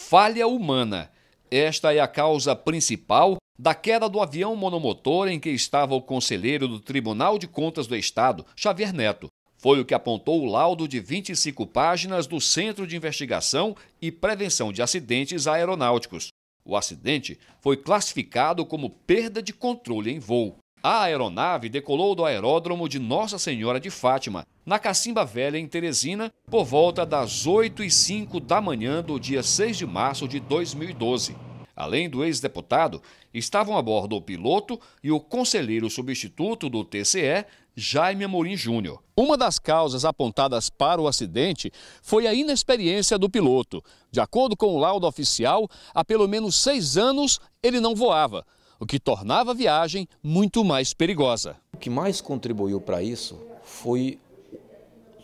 falha humana. Esta é a causa principal da queda do avião monomotor em que estava o conselheiro do Tribunal de Contas do Estado, Xavier Neto. Foi o que apontou o laudo de 25 páginas do Centro de Investigação e Prevenção de Acidentes Aeronáuticos. O acidente foi classificado como perda de controle em voo. A aeronave decolou do aeródromo de Nossa Senhora de Fátima, na Cacimba Velha, em Teresina, por volta das 8 e 5 da manhã do dia 6 de março de 2012. Além do ex-deputado, estavam a bordo o piloto e o conselheiro substituto do TCE, Jaime Amorim Júnior. Uma das causas apontadas para o acidente foi a inexperiência do piloto. De acordo com o laudo oficial, há pelo menos seis anos ele não voava o que tornava a viagem muito mais perigosa. O que mais contribuiu para isso foi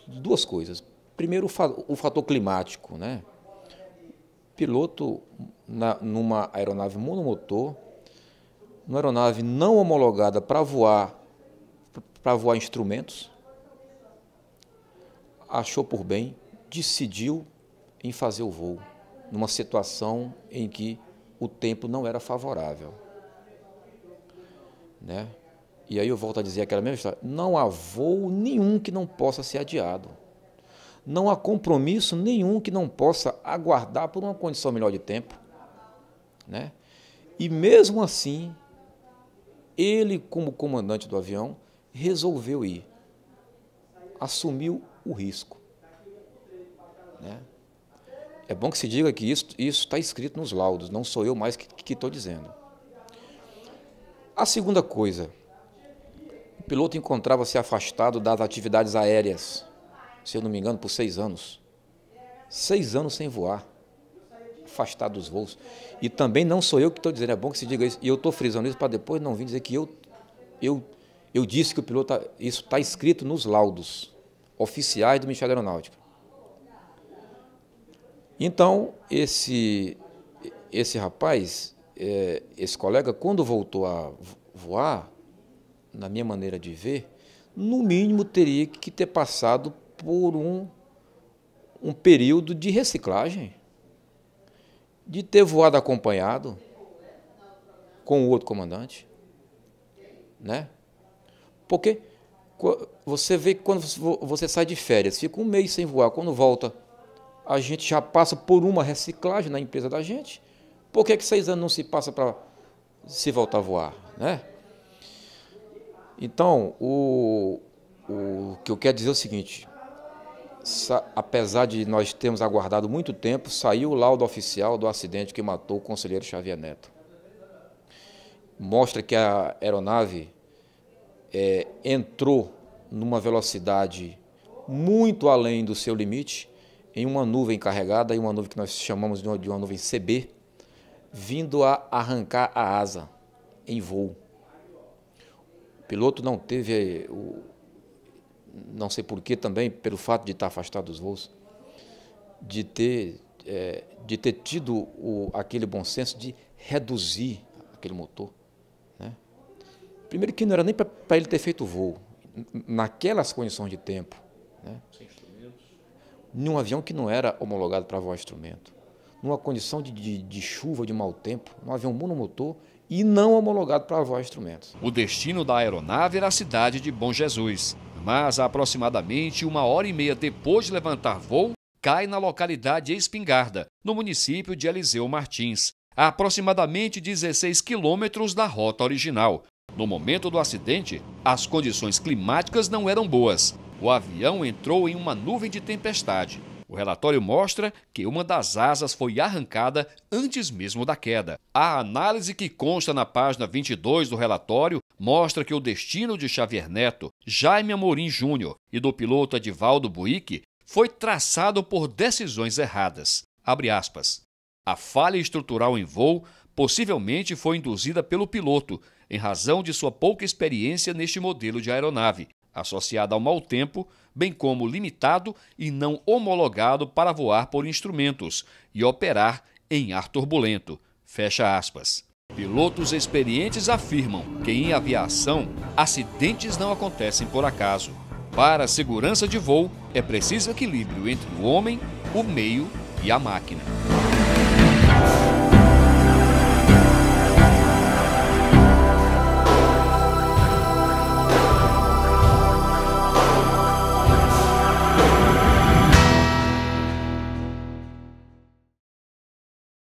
duas coisas. Primeiro, o fator climático. Né? Piloto na, numa aeronave monomotor, uma aeronave não homologada para voar, para voar instrumentos, achou por bem, decidiu em fazer o voo, numa situação em que o tempo não era favorável. Né? E aí eu volto a dizer aquela mesma história: não há voo nenhum que não possa ser adiado. Não há compromisso nenhum que não possa aguardar por uma condição melhor de tempo. Né? E mesmo assim, ele, como comandante do avião, resolveu ir. Assumiu o risco. Né? É bom que se diga que isso está escrito nos laudos, não sou eu mais que estou dizendo. A segunda coisa, o piloto encontrava-se afastado das atividades aéreas, se eu não me engano, por seis anos. Seis anos sem voar, afastado dos voos. E também não sou eu que estou dizendo, é bom que se diga isso. E eu estou frisando isso para depois não vir dizer que eu, eu, eu disse que o piloto, tá, isso está escrito nos laudos oficiais do Ministério da Aeronáutica. Então, esse, esse rapaz, é, esse colega, quando voltou a voar, na minha maneira de ver, no mínimo teria que ter passado por um, um período de reciclagem, de ter voado acompanhado com o outro comandante, né? Porque você vê que quando você sai de férias, fica um mês sem voar, quando volta, a gente já passa por uma reciclagem na empresa da gente, por que, é que seis anos não se passa para se voltar a voar? Né? Então, o, o que eu quero dizer é o seguinte: apesar de nós termos aguardado muito tempo, saiu o laudo oficial do acidente que matou o conselheiro Xavier Neto. Mostra que a aeronave é, entrou numa velocidade muito além do seu limite, em uma nuvem carregada, em uma nuvem que nós chamamos de uma, de uma nuvem CB, vindo a arrancar a asa em voo. O piloto não teve o, não sei porquê também, pelo fato de estar afastado dos voos, de ter, é, de ter tido o, aquele bom senso de reduzir aquele motor. Né? Primeiro que não era nem para ele ter feito o voo, naquelas condições de tempo. Né? Sem instrumentos. Num avião que não era homologado para voar instrumento numa condição de, de, de chuva, de mau tempo, num avião monomotor e não homologado para voar instrumentos. O destino da aeronave era a cidade de Bom Jesus, mas aproximadamente uma hora e meia depois de levantar voo, cai na localidade Espingarda, no município de Eliseu Martins, a aproximadamente 16 quilômetros da rota original. No momento do acidente, as condições climáticas não eram boas. O avião entrou em uma nuvem de tempestade o relatório mostra que uma das asas foi arrancada antes mesmo da queda. A análise que consta na página 22 do relatório mostra que o destino de Xavier Neto, Jaime Amorim Júnior e do piloto Edivaldo Buick foi traçado por decisões erradas. A falha estrutural em voo possivelmente foi induzida pelo piloto, em razão de sua pouca experiência neste modelo de aeronave, associada ao mau tempo, bem como limitado e não homologado para voar por instrumentos e operar em ar turbulento. Fecha aspas. Pilotos experientes afirmam que em aviação acidentes não acontecem por acaso. Para a segurança de voo, é preciso equilíbrio entre o homem, o meio e a máquina.